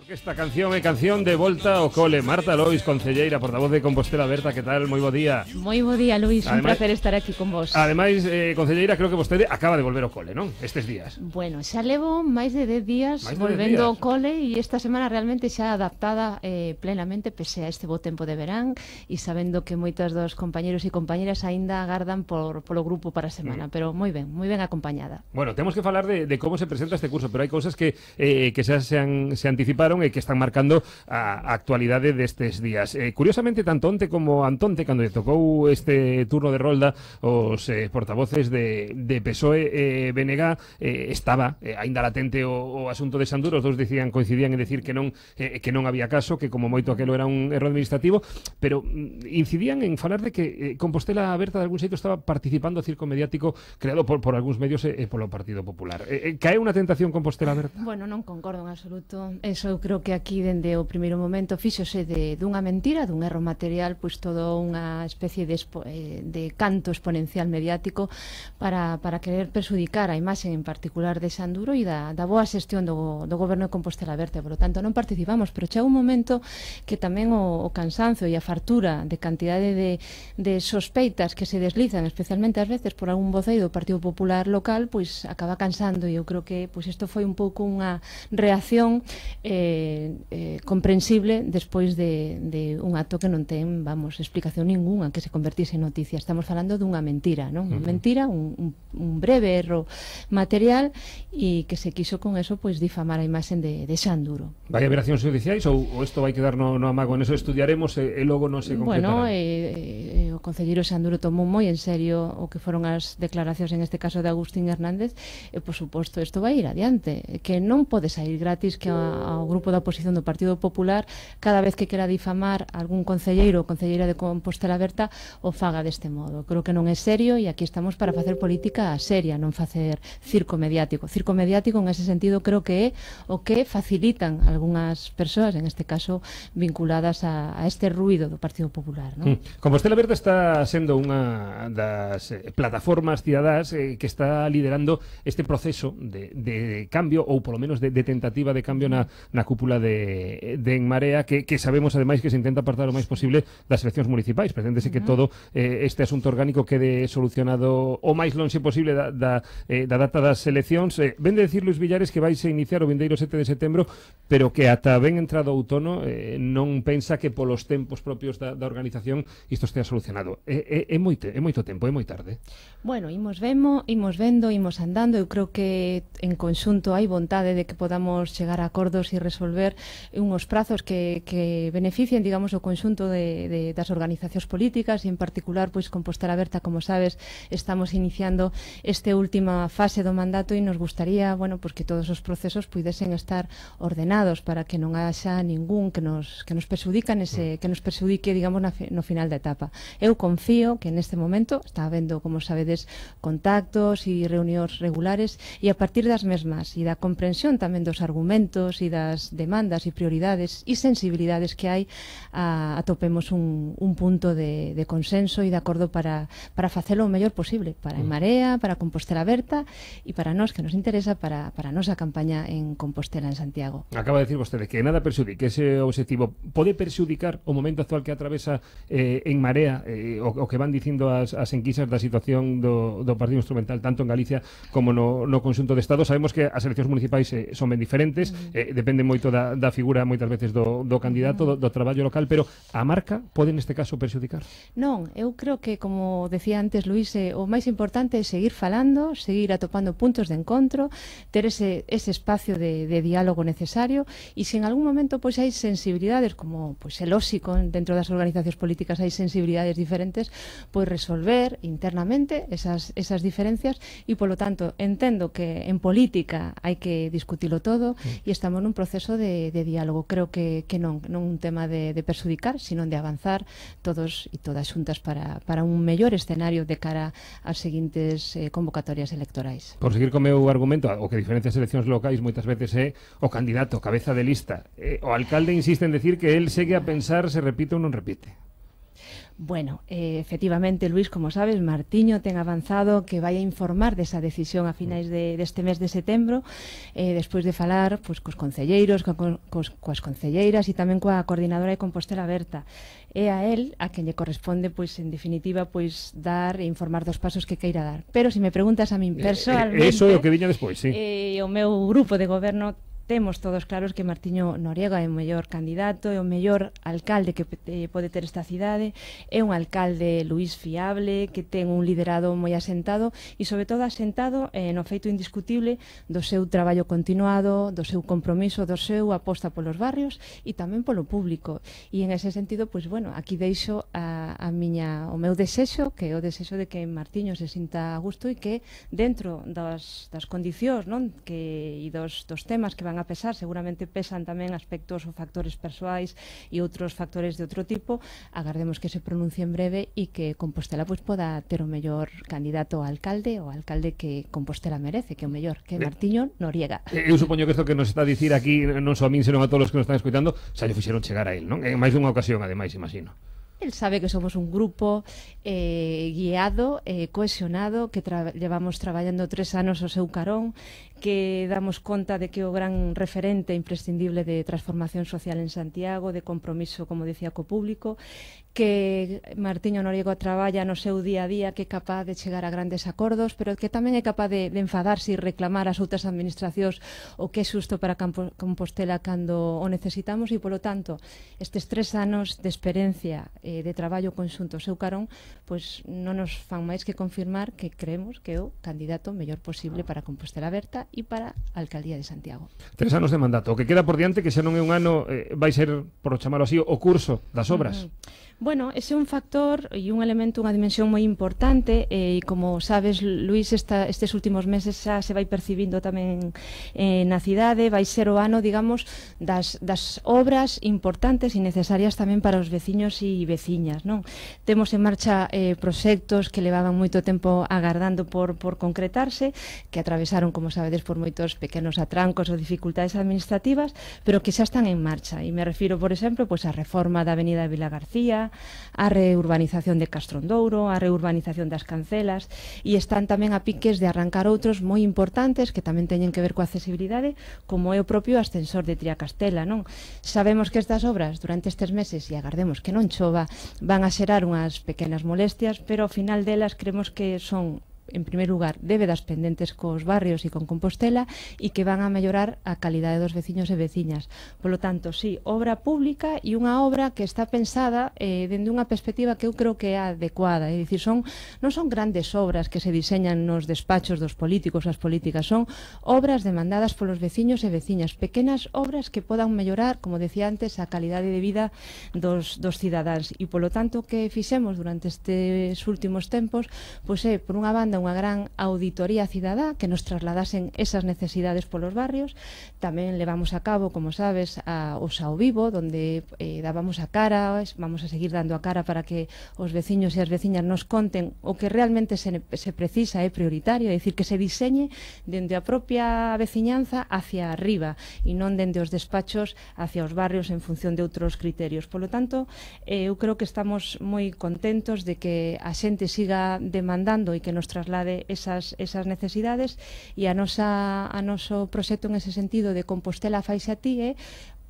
Porque esta canción é canción de volta ao cole. Marta Lois, concelleira, portavoz de Compostela Berta, que tal? Moi bo día. Moi bo día, Luis, un placer estar aquí con vos. Ademais, eh, concelleira, creo que vostede acaba de volver ao cole, non? Estes días. Bueno, xa levo máis de 10 días de volvendo días. ao cole e esta semana realmente xa adaptada eh, plenamente pese a este bo tempo de verán e sabendo que moitas dos compañeros e compañeras aínda agardan por, polo grupo para a semana, mm. pero moi ben, moi ben acompañada. Bueno, temos que falar de, de como se presenta este curso, pero hai cousas que, eh, que xa se han, se anticipan marcaron e que están marcando a actualidade destes días. Eh, curiosamente, tanto onte como antonte, cando lle tocou este turno de rolda, os eh, portavoces de, de PSOE e eh, BNG eh, estaba eh, ainda latente o, o asunto de Sanduro, os dous dicían, coincidían en decir que non eh, que non había caso, que como moito aquilo era un erro administrativo, pero mm, incidían en falar de que eh, Compostela Aberta de algún xeito estaba participando do circo mediático creado por, por algúns medios e, e polo Partido Popular. Eh, eh, cae unha tentación Compostela Aberta? Bueno, non concordo en absoluto. Eso eu creo que aquí dende o primeiro momento fíxose de dunha mentira, dun erro material, pois todo unha especie de, expo, eh, de canto exponencial mediático para, para querer perxudicar a imaxe en particular de Sanduro e da, da boa xestión do, do goberno de Compostela Verde. Por lo tanto, non participamos, pero chegou un momento que tamén o, o cansancio e a fartura de cantidade de, de sospeitas que se deslizan, especialmente ás veces por algún voceiro do Partido Popular local, pois acaba cansando e eu creo que pois isto foi un pouco unha reacción eh, eh, eh, comprensible despois de, de un acto que non ten, vamos, explicación ninguna que se convertise en noticia. Estamos falando dunha mentira, non? uh -huh. mentira, un, un, un breve erro material e que se quiso con eso pois pues, difamar a imaxen de, de Xanduro. Vai haber accións judiciais ou, ou isto vai quedar no, no amago? En eso estudiaremos e, e logo non se concretará? Bueno, eh, eh, Concelleiro Sanduro tomou moi en serio o que foron as declaracións en este caso de Agustín Hernández e por suposto isto vai ir adiante que non pode sair gratis que ao grupo da oposición do Partido Popular cada vez que quera difamar algún concelleiro ou concelleira de Compostela Berta o faga deste modo creo que non é serio e aquí estamos para facer política seria non facer circo mediático circo mediático en ese sentido creo que é o que facilitan algunhas persoas en este caso vinculadas a, a este ruido do Partido Popular non? Hmm. Compostela Berta está está sendo unha das eh, plataformas cidadás eh, que está liderando este proceso de, de cambio ou polo menos de, de tentativa de cambio na, na cúpula de, de En Marea que, que sabemos ademais que se intenta apartar o máis posible das eleccións municipais. Preténdese que todo eh, este asunto orgánico quede solucionado o máis lonxe posible da, da, eh, da data das eleccións. Eh, ven de decir, Luis Villares, que vais a iniciar o vindeiro 7 de setembro, pero que ata ben entrado outono eh, non pensa que polos tempos propios da, da organización isto estea solucionado abandonado. É, eh, é, eh, é, moito, é moito tempo, é moi tarde. Bueno, imos vemo, imos vendo, imos andando. Eu creo que en conxunto hai vontade de que podamos chegar a acordos e resolver unhos prazos que, que beneficien, digamos, o conxunto de, de, das organizacións políticas e en particular, pois, Compostela Berta, como sabes, estamos iniciando esta última fase do mandato e nos gustaría, bueno, pois que todos os procesos pudesen estar ordenados para que non haxa ningún que nos, que nos persudique, nese, mm. que nos persudique digamos, na, no final da etapa. Eu confío que neste momento está habendo, como sabedes, contactos e reunións regulares e a partir das mesmas e da comprensión tamén dos argumentos e das demandas e prioridades e sensibilidades que hai a, atopemos un, un punto de, de consenso e de acordo para, para facelo o mellor posible para En mm. Marea, para Compostela Aberta e para nós que nos interesa para, para a nosa campaña en Compostela en Santiago. Acaba de decir vostede que nada perxudique ese obxectivo. Pode perxudicar o momento actual que atravesa eh, en Marea eh, o, o que van dicindo as, as enquisas da situación do, do Partido Instrumental tanto en Galicia como no, no conxunto de Estado sabemos que as eleccións municipais eh, son ben diferentes mm. eh, depende moito da, da figura moitas veces do, do candidato, do, mm. do traballo local pero a marca pode neste caso perxudicar? Non, eu creo que como decía antes Luís, eh, o máis importante é seguir falando, seguir atopando puntos de encontro, ter ese, ese espacio de, de diálogo necesario e se en algún momento pois hai sensibilidades como pois é lógico dentro das organizacións políticas hai sensibilidades diferentes, pois resolver internamente esas, esas diferencias e, polo tanto, entendo que en política hai que discutilo todo sí. e estamos nun proceso de, de diálogo. Creo que, que non, non un tema de, de perjudicar, sino de avanzar todos e todas xuntas para, para un mellor escenario de cara ás seguintes eh, convocatorias electorais. Por seguir con meu argumento, o que diferencias as eleccións locais moitas veces é o candidato, cabeza de lista. Eh, o alcalde insiste en decir que él segue a pensar se repite ou non repite. Bueno, eh, efectivamente, Luis, como sabes, Martiño ten avanzado que vai a informar desa decisión a finais de, deste mes de setembro, eh, despois de falar pois, cos concelleiros, co, cos, coas concelleiras e tamén coa coordinadora de Compostela Berta. É a él a quen lle corresponde, pois, en definitiva, pois, dar e informar dos pasos que queira dar. Pero se me preguntas a min eh, eh, personalmente... Eh, eso é o que viña despois, sí. Eh, o meu grupo de goberno temos todos claros que Martiño Noriega é o mellor candidato, é o mellor alcalde que eh, pode ter esta cidade, é un alcalde Luís Fiable, que ten un liderado moi asentado e sobre todo asentado eh, no feito indiscutible do seu traballo continuado, do seu compromiso, do seu aposta polos barrios e tamén polo público. E en ese sentido, pois bueno, aquí deixo a, a miña o meu desexo, que é o desexo de que Martiño se sinta a gusto e que dentro das, das condicións non que, e dos, dos temas que van a pesar, seguramente pesan tamén aspectos ou factores persoais e outros factores de outro tipo. Agardemos que se pronuncie en breve e que Compostela pois poda ter o mellor candidato ao alcalde ou alcalde que Compostela merece, que o mellor, que eh, Martiño Noriega. Eh, eu supoño que isto que nos está a dicir aquí non só a min, senón a todos os que nos están escoitando, xa lle fixeron chegar a él, non? En máis dunha ocasión, ademais, imagino. El sabe que somos un grupo eh, guiado, eh, cohesionado, que tra llevamos traballando tres anos o seu carón, que damos conta de que o gran referente imprescindible de transformación social en Santiago, de compromiso, como decía, co público, que Martiño Noriego traballa no seu día a día, que é capaz de chegar a grandes acordos, pero que tamén é capaz de, de enfadarse e reclamar ás outras administracións o que é xusto para Campo, Compostela cando o necesitamos e, polo tanto, estes tres anos de experiencia eh, de traballo conxunto seu carón, pois non nos fan máis que confirmar que creemos que é o candidato mellor posible para Compostela Aberta e para a Alcaldía de Santiago. Tres anos de mandato. O que queda por diante que xa non é un ano, eh, vai ser, por chamalo así, o curso das obras. Uh -huh. Bueno, ese é un factor e un elemento, unha dimensión moi importante e como sabes, Luís, esta, estes últimos meses xa se vai percibindo tamén eh, na cidade, vai ser o ano, digamos, das, das obras importantes e necesarias tamén para os veciños e veciñas, non? Temos en marcha eh, proxectos que levaban moito tempo agardando por, por concretarse, que atravesaron, como sabedes, por moitos pequenos atrancos ou dificultades administrativas, pero que xa están en marcha. E me refiro, por exemplo, pois pues, a reforma da Avenida Vila García, a reurbanización de Castrondouro, a reurbanización das Cancelas e están tamén a piques de arrancar outros moi importantes que tamén teñen que ver coa accesibilidade, como é o propio ascensor de Triacastela, non? Sabemos que estas obras durante estes meses e agardemos que non chova, van a xerar unhas pequenas molestias, pero ao final delas cremos que son en primer lugar, débedas pendentes cos barrios e con Compostela e que van a mellorar a calidade dos veciños e veciñas. Polo tanto, sí, obra pública e unha obra que está pensada eh, dende unha perspectiva que eu creo que é adecuada. É dicir, son, non son grandes obras que se diseñan nos despachos dos políticos as políticas, son obras demandadas polos veciños e veciñas, pequenas obras que podan mellorar, como decía antes, a calidade de vida dos, dos cidadáns. E, polo tanto, que fixemos durante estes últimos tempos, pois é, por unha banda, unha gran auditoría cidadá que nos trasladasen esas necesidades polos barrios. Tamén levamos a cabo, como sabes, a, o Sao Vivo, donde eh, dábamos a cara, vamos a seguir dando a cara para que os veciños e as veciñas nos conten o que realmente se, se precisa é prioritario, é dicir, que se diseñe dende a propia veciñanza hacia arriba e non dende os despachos hacia os barrios en función de outros criterios. Por lo tanto, eh, eu creo que estamos moi contentos de que a xente siga demandando e que nos traslade traslade esas, esas necesidades e a nosa, a noso proxecto en ese sentido de Compostela faise a ti é eh,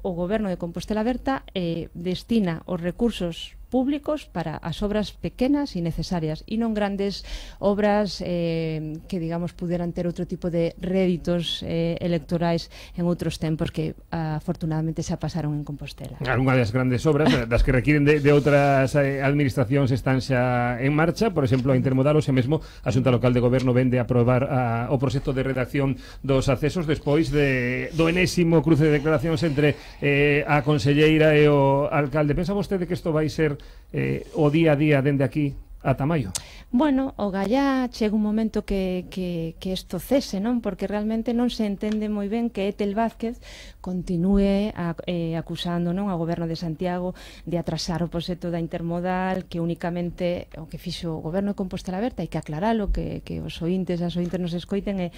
o goberno de Compostela Berta eh, destina os recursos públicos para as obras pequenas e necesarias e non grandes obras eh, que, digamos, puderan ter outro tipo de réditos eh, electorais en outros tempos que afortunadamente xa pasaron en Compostela. Algúnas das grandes obras eh, das que requiren de, de outras eh, administracións están xa en marcha, por exemplo, a Intermodal ou xa mesmo a Xunta Local de Goberno vende a aprobar a, o proxecto de redacción dos accesos despois de, do enésimo cruce de declaracións entre eh, a conselleira e o alcalde. Pensa vostede que isto vai ser eh, o día a día dende aquí ata maio? Bueno, o gallá chega un momento que, que, que esto cese, non? Porque realmente non se entende moi ben que Etel Vázquez continúe a, eh, acusando non ao goberno de Santiago de atrasar o proxecto da intermodal que únicamente o que fixo o goberno de Compostela Aberta hai que aclaralo que, que os ointes as ointes nos escoiten e eh,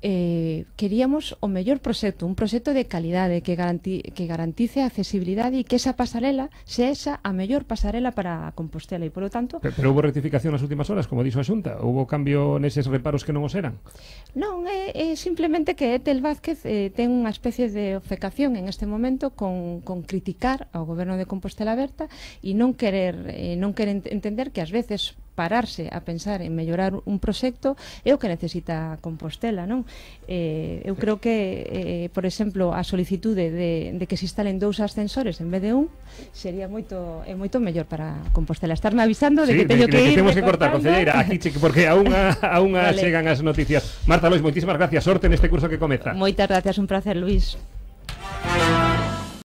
eh, queríamos o mellor proxecto, un proxecto de calidade que, garanti, que garantice a accesibilidade e que esa pasarela se esa a mellor pasarela para Compostela e, polo tanto... Pero, pero houve rectificación nas últimas horas, como dixo a Xunta? Houve cambio neses reparos que non os eran? Non, é, é simplemente que Etel Vázquez eh, ten unha especie de obcecación en este momento con, con criticar ao goberno de Compostela Aberta e non querer é, eh, non querer entender que ás veces pararse a pensar en mellorar un proxecto é o que necesita Compostela, non? Eh, eu creo que, eh, por exemplo, a solicitude de, de que se instalen dous ascensores en vez de un sería moito é moito mellor para Compostela. Estarme avisando de sí, que teño de, que, que ir. temos que cortar, concelleira, aquí che, porque a unha a unha vale. chegan as noticias. Marta Lois, moitísimas gracias. Sorte neste curso que comeza. Moitas gracias, un placer, Luis.